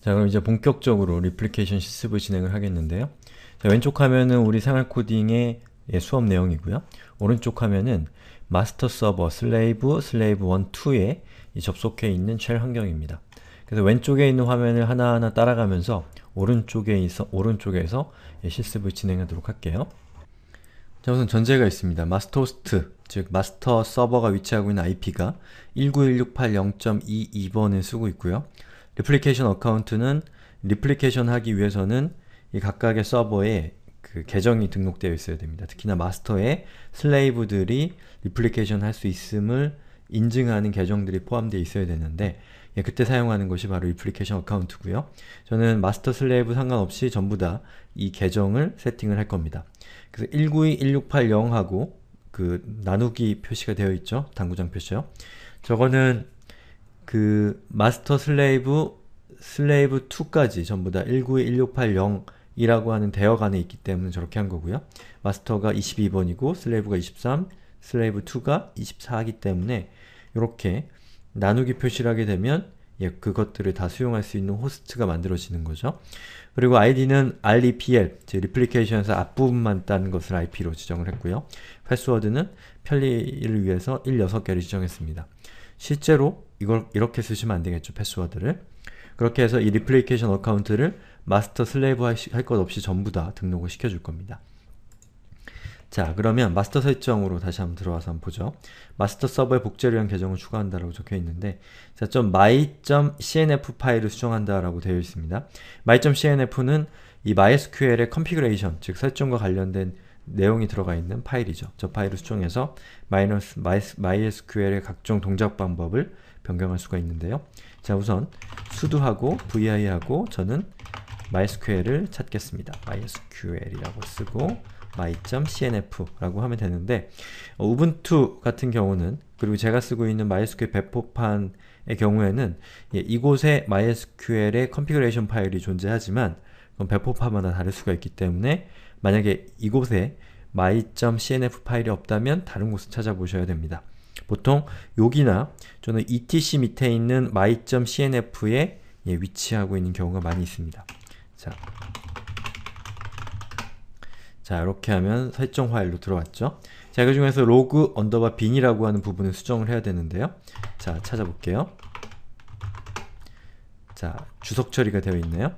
자 그럼 이제 본격적으로 리플리케이션 실습을 진행을 하겠는데요. 자, 왼쪽 화면은 우리 생활 코딩의 예, 수업 내용이고요. 오른쪽 화면은 마스터 서버 어, 슬레이브 슬레이브 1, 2에 접속해 있는 쉘 환경입니다. 그래서 왼쪽에 있는 화면을 하나하나 따라가면서 오른쪽에 있어, 오른쪽에서 예, 실습을 진행하도록 할게요. 자 우선 전제가 있습니다. 마스터 호스트, 즉 마스터 서버가 위치하고 있는 IP가 19168.22번을 0 쓰고 있고요. 리플리케이션 어카운트는 리플리케이션 하기 위해서는 이 각각의 서버에 그 계정이 등록되어 있어야 됩니다. 특히나 마스터에 슬레이브들이 리플리케이션 할 수 있음을 인증하는 계정들이 포함되어 있어야 되는데 예, 그때 사용하는 것이 바로 리플리케이션 어카운트고요. 저는 마스터 슬레이브 상관없이 전부 다 이 계정을 세팅을 할 겁니다. 그래서 192.1680하고 그 나누기 표시가 되어 있죠? 당구장 표시요. 저거는 그 마스터 슬레이브 슬레이브 2까지 전부 다 191680이라고 하는 대역 안에 있기 때문에 저렇게 한 거고요. 마스터가 22번이고 슬레이브가 23, 슬레이브 2가 24이기 때문에 이렇게 나누기 표시를 하게 되면 예, 그것들을 다 수용할 수 있는 호스트가 만들어지는 거죠. 그리고 id는 repl, 즉 리플리케이션에서 앞부분만 딴 것을 ip로 지정을 했고요. 패스워드는 편리를 위해서 16개를 지정했습니다. 실제로 이걸 이렇게 쓰시면 안되겠죠, 패스워드를. 그렇게 해서 이리플리케이션 어카운트를 마스터 슬레이브 할 것 없이 전부 다 등록을 시켜줄 겁니다. 자 그러면 마스터 설정으로 다시 한번 들어와서 한번 보죠. 마스터 서버에 복제를 위한 계정을 추가한다라고 적혀있는데 자, .my.cnf 파일을 수정한다라고 되어 있습니다. my.cnf는 이 MySQL의 컨피그레이션, 즉 설정과 관련된 내용이 들어가 있는 파일이죠. 저 파일을 수정해서 마이너스, MySQL의 각종 동작 방법을 변경할 수가 있는데요. 자 우선 sudo하고 vi하고 저는 mysql을 찾겠습니다. mysql이라고 쓰고 my.cnf라고 하면 되는데 어, 우분투 같은 경우는 그리고 제가 쓰고 있는 MySQL 배포판의 경우에는 예, 이곳에 MySQL의 컨피그레이션 파일이 존재하지만 그럼 배포판마다 다를 수가 있기 때문에 만약에 이곳에 my.cnf 파일이 없다면 다른 곳을 찾아보셔야 됩니다. 보통 여기나 저는 etc 밑에 있는 my.cnf에 예, 위치하고 있는 경우가 많이 있습니다. 자, 자 이렇게 하면 설정 파일로 들어왔죠. 자, 그 중에서 log 언더바 bin이라고 하는 부분을 수정을 해야 되는데요. 자, 찾아볼게요. 자, 주석 처리가 되어 있네요.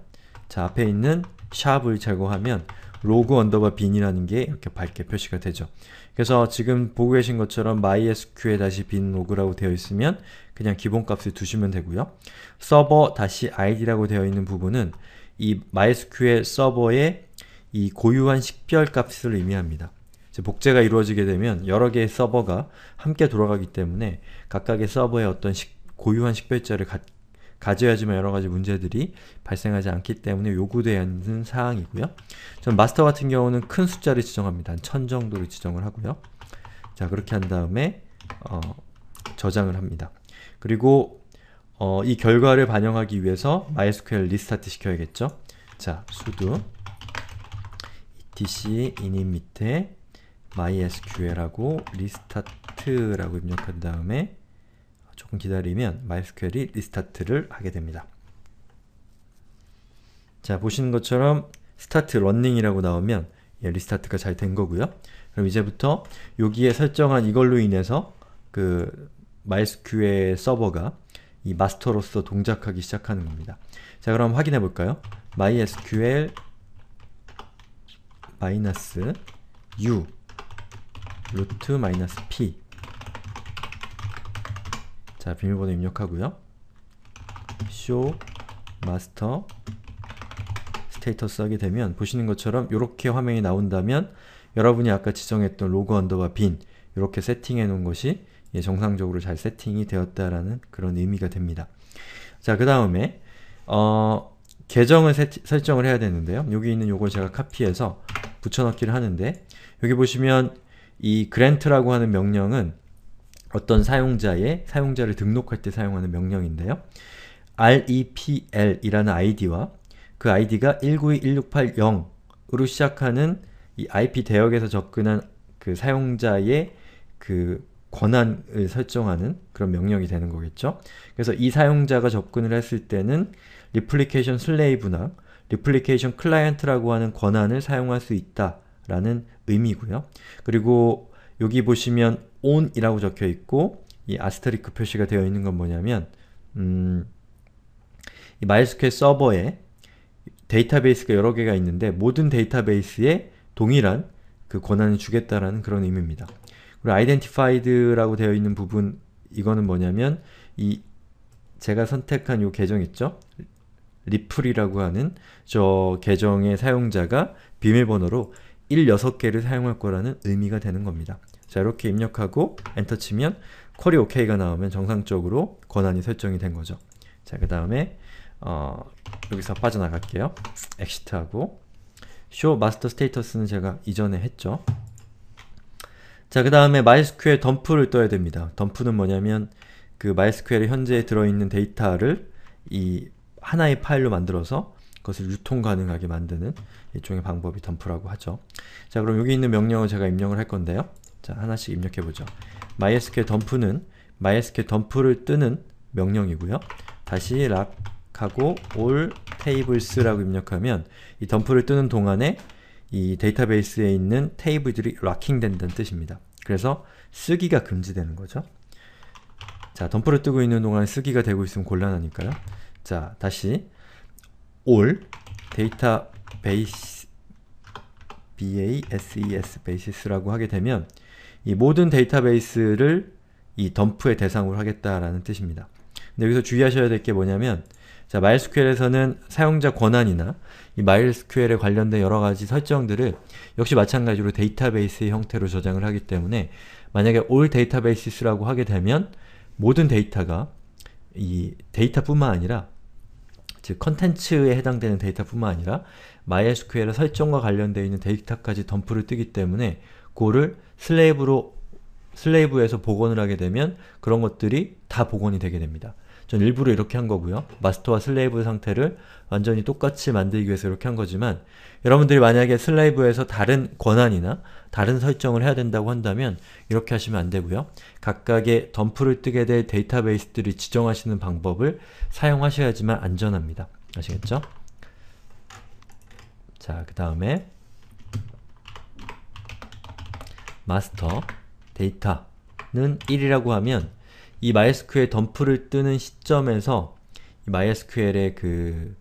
자, 앞에 있는 샵을 제거하면 로그 언더바 빈이라는 게 이렇게 밝게 표시가 되죠. 그래서 지금 보고 계신 것처럼 mysql에 다시 빈 로그라고 되어 있으면 그냥 기본값을 두시면 되고요. 서버 다시 id라고 되어 있는 부분은 이 mysql 서버의 이 고유한 식별값을 의미합니다. 복제가 이루어지게 되면 여러 개의 서버가 함께 돌아가기 때문에 각각의 서버의 어떤 식, 고유한 식별자를 갖게 가져야지만 여러 가지 문제들이 발생하지 않기 때문에 요구되는 사항이고요. 전 마스터 같은 경우는 큰 숫자를 지정합니다. 한1000 정도로 지정을 하고요. 자, 그렇게 한 다음에 어, 저장을 합니다. 그리고 어, 이 결과를 반영하기 위해서 MySQL 리스타트 시켜야겠죠? 자, sudo etc init 밑에 mysql하고 리스타트라고 입력한 다음에 조금 기다리면 MySQL이 리스타트를 하게 됩니다. 자 보시는 것처럼 스타트 런닝이라고 나오면 예, 리스타트가 잘 된 거고요. 그럼 이제부터 여기에 설정한 이걸로 인해서 그 MySQL 서버가 이 마스터로서 동작하기 시작하는 겁니다. 자 그럼 확인해 볼까요? mysql u 루트 마이 p 자 비밀번호 입력하고요. show master 스테이터스 하게 되면 보시는 것처럼 이렇게 화면이 나온다면 여러분이 아까 지정했던 로그 언더바 빈 이렇게 세팅해 놓은 것이 예, 정상적으로 잘 세팅이 되었다라는 그런 의미가 됩니다. 자 그 다음에 어, 계정을 세, 설정을 해야 되는데요. 여기 있는 요걸 제가 카피해서 붙여넣기를 하는데 여기 보시면 이 grant라고 하는 명령은 어떤 사용자의 사용자를 등록할 때 사용하는 명령인데요. repl이라는 아이디와그아이디가 192.1680으로 시작하는 이 IP 대역에서 접근한 그 사용자의 그 권한을 설정하는 그런 명령이 되는 거겠죠. 그래서 이 사용자가 접근을 했을 때는 리플리케이션 슬레이브나 리플리케이션 클라이언트라고 하는 권한을 사용할 수 있다라는 의미고요. 그리고 여기 보시면 on이라고 적혀 있고 이 아스테리크 표시가 되어 있는 건 뭐냐면 음, 이 MySQL 서버에 데이터베이스가 여러 개가 있는데 모든 데이터베이스에 동일한 그 권한을 주겠다라는 그런 의미입니다. 그리고 identified라고 되어 있는 부분 이거는 뭐냐면 이 제가 선택한 이 계정 있죠? 리플이라고 하는 저 계정의 사용자가 비밀번호로 1, 6개를 사용할 거라는 의미가 되는 겁니다. 자 이렇게 입력하고 엔터 치면 쿼리 OK가 나오면 정상적으로 권한이 설정이 된 거죠. 자그 다음에 어, 여기서 빠져나갈게요. 엑시트하고 show master status는 제가 이전에 했죠. 자그 다음에 MySQL 덤프를 떠야 됩니다. 덤프는 뭐냐면 그 m y s q l 현재 에 들어있는 데이터를 이 하나의 파일로 만들어서 그것을 유통 가능하게 만드는 일종의 방법이 덤프라고 하죠. 자 그럼 여기 있는 명령을 제가 입력을 할 건데요. 자, 하나씩 입력해보죠. mysql 덤프는 mysql 덤프를 뜨는 명령이고요. 다시 락하고 all tables라고 입력하면 이 덤프를 뜨는 동안에 이 데이터베이스에 있는 테이블들이 락킹된다는 뜻입니다. 그래서 쓰기가 금지되는 거죠. 자, 덤프를 뜨고 있는 동안 쓰기가 되고 있으면 곤란하니까요. 자, 다시 all 데이터베이스 E bases 베이시스라고 하게 되면 이 모든 데이터베이스를 이 덤프의 대상으로 하겠다라는 뜻입니다. 근데 여기서 주의하셔야 될 게 뭐냐면 자, MySQL에서는 사용자 권한이나 이 MySQL에 관련된 여러가지 설정들을 역시 마찬가지로 데이터베이스의 형태로 저장을 하기 때문에 만약에 all database라고 하게 되면 모든 데이터가 이 데이터뿐만 아니라 즉 컨텐츠에 해당되는 데이터뿐만 아니라 MySQL 설정과 관련되어 있는 데이터까지 덤프를 뜨기 때문에 그거를 슬레이브로 슬레이브에서 복원을 하게 되면 그런 것들이 다 복원이 되게 됩니다. 전 일부러 이렇게 한 거고요. 마스터와 슬레이브 상태를 완전히 똑같이 만들기 위해서 이렇게 한 거지만 여러분들이 만약에 슬레이브에서 다른 권한이나 다른 설정을 해야 된다고 한다면 이렇게 하시면 안 되고요. 각각의 덤프를 뜨게 될데이터베이스들이 지정하시는 방법을 사용하셔야지만 안전합니다. 아시겠죠? 자, 그 다음에 마스터 데이터는 1이라고 하면 이 MySQL 덤프를 뜨는 시점에서 MySQL의 그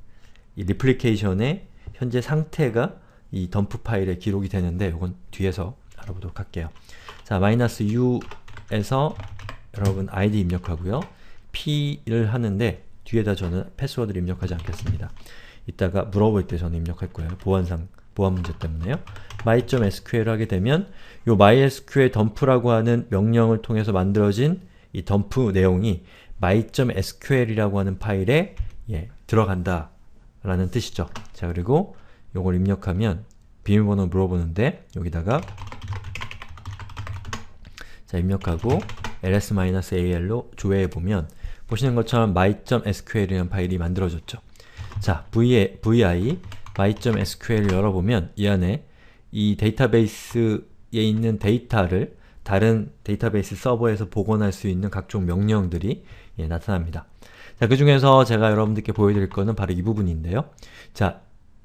리플리케이션의 현재 상태가 이 덤프 파일에 기록이 되는데 이건 뒤에서 알아보도록 할게요. 자, u에서 여러분 id 입력하고요. p를 하는데 뒤에다 저는 패스워드를 입력하지 않겠습니다. 이따가 물어볼 때 저는 입력할 거예요. 보안상, 보안 문제 때문에요. m y s q l 하게 되면 요 mysql 덤프라고 하는 명령을 통해서 만들어진 이 덤프 내용이 my.sql이라고 하는 파일에 예, 들어간다 라는 뜻이죠. 자 그리고 요걸 입력하면 비밀번호 물어보는데 여기다가 자 입력하고 ls-al로 조회해보면 보시는 것처럼 my.sql이라는 파일이 만들어졌죠. 자, vi, vi my.sql을 열어보면 이 안에 이 데이터베이스에 있는 데이터를 다른 데이터베이스 서버에서 복원할 수 있는 각종 명령들이 예, 나타납니다. 자, 그 중에서 제가 여러분들께 보여드릴 거는 바로 이 부분인데요. 자,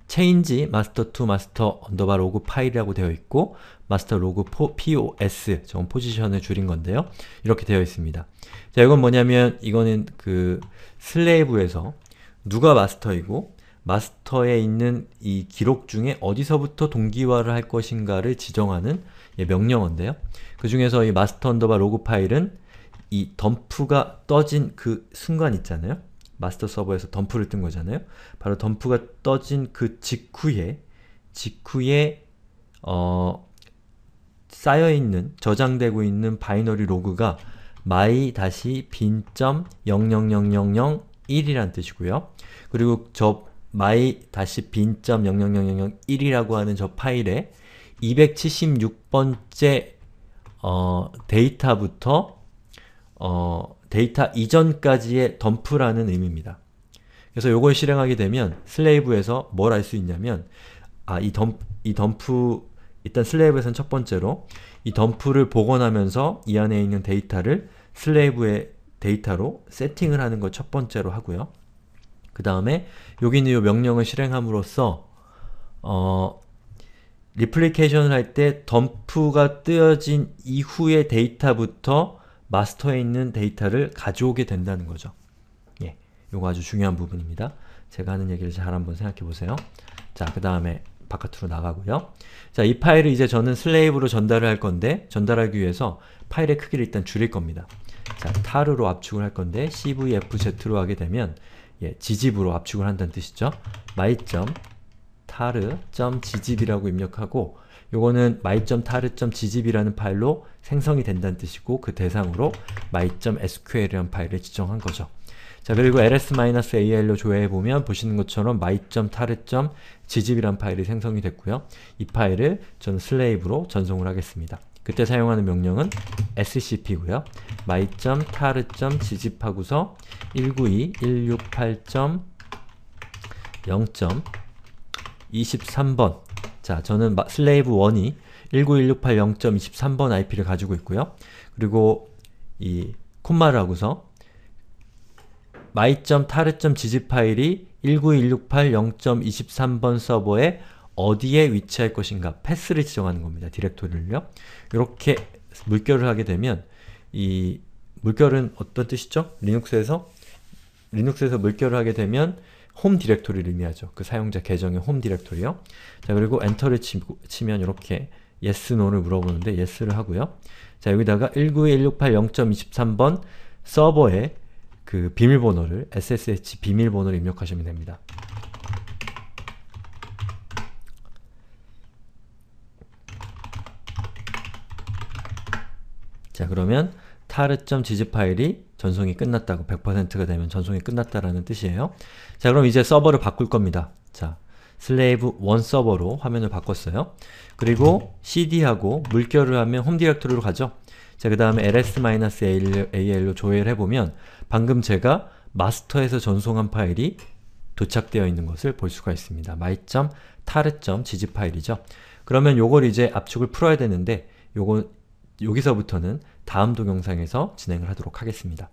change master2 master 언더바 log 파일이라고 되어 있고 master log pos, 저 포지션을 줄인 건데요. 이렇게 되어 있습니다. 자, 이건 뭐냐면 이거는 그 슬레이브에서 누가 마스터이고 마스터에 있는 이 기록 중에 어디서부터 동기화를 할 것인가를 지정하는 예, 명령어인데요. 그 중에서 이 마스터 언더바 로그 파일은 이 덤프가 떠진 그 순간 있잖아요. 마스터 서버에서 덤프를 뜬 거잖아요. 바로 덤프가 떠진 그 직후에 직후에 어, 쌓여있는, 저장되고 있는 바이너리 로그가 my-bin.00001이란 뜻이고요. 그리고 저 my-bin.00001이라고 하는 저 파일에 276번째 어, 데이터부터 어, 데이터 이전까지의 덤프라는 의미입니다. 그래서 이걸 실행하게 되면 슬레이브에서 뭘 알 수 있냐면 아, 이 덤프, 이 덤프 일단 슬레이브에서는 첫 번째로 이 덤프를 복원하면서 이 안에 있는 데이터를 슬레이브의 데이터로 세팅을 하는 것첫 번째로 하고요. 그 다음에 여기 있는 이 명령을 실행함으로써 어, 리플리케이션을 할 때 덤프가 뜨여진 이후의 데이터부터 마스터에 있는 데이터를 가져오게 된다는 거죠. 예, 이거 아주 중요한 부분입니다. 제가 하는 얘기를 잘 한번 생각해 보세요. 자, 그 다음에 바깥으로 나가고요. 자, 이 파일을 이제 저는 슬레이브로 전달을 할 건데 전달하기 위해서 파일의 크기를 일단 줄일 겁니다. 자, 타르로 압축을 할 건데 cvfz로 하게 되면 예, 지집으로 압축을 한다는 뜻이죠. m y tar.ggv라고 입력하고 요거는 my.tar.ggv라는 파일로 생성이 된다는 뜻이고 그 대상으로 my.sql이라는 파일을 지정한 거죠. 자 그리고 ls-al로 조회해보면 보시는 것처럼 my.tar.ggv라는 파일이 생성이 됐고요. 이 파일을 저는 슬레이브로 전송을 하겠습니다. 그때 사용하는 명령은 scp고요. my.tar.ggv하고서 192.168.0. 23번 자 저는 슬레이브 1이 19168.0.23번 IP를 가지고 있고요. 그리고 이 콤마를 하고서 m y t a r g z 파일이 19168.0.23번 서버에 어디에 위치할 것인가 패스를 지정하는 겁니다. 디렉토리를요. 이렇게 물결을 하게 되면 이 물결은 어떤 뜻이죠? 리눅스에서 리눅스에서 물결을 하게 되면 홈 디렉토리를 의미하죠. 그 사용자 계정의 홈 디렉토리요. 자 그리고 엔터를 치, 면 이렇게 yes, no를 물어보는데 yes를 하고요. 자 여기다가 19168.0.23번 서버의 그 비밀번호를 ssh 비밀번호를 입력하시면 됩니다. 자 그러면 스타르.gz 파일이 전송이 끝났다고 100%가 되면 전송이 끝났다라는 뜻이에요. 자 그럼 이제 서버를 바꿀 겁니다. 자 슬레이브 1 서버로 화면을 바꿨어요. 그리고 cd하고 물결을 하면 홈 디렉토리로 가죠. 자그 다음에 ls-al로 조회를 해보면 방금 제가 마스터에서 전송한 파일이 도착되어 있는 것을 볼 수가 있습니다. my.tar.gz 파일이죠. 그러면 요걸 이제 압축을 풀어야 되는데 요거 여기서부터는 다음 동영상에서 진행을 하도록 하겠습니다.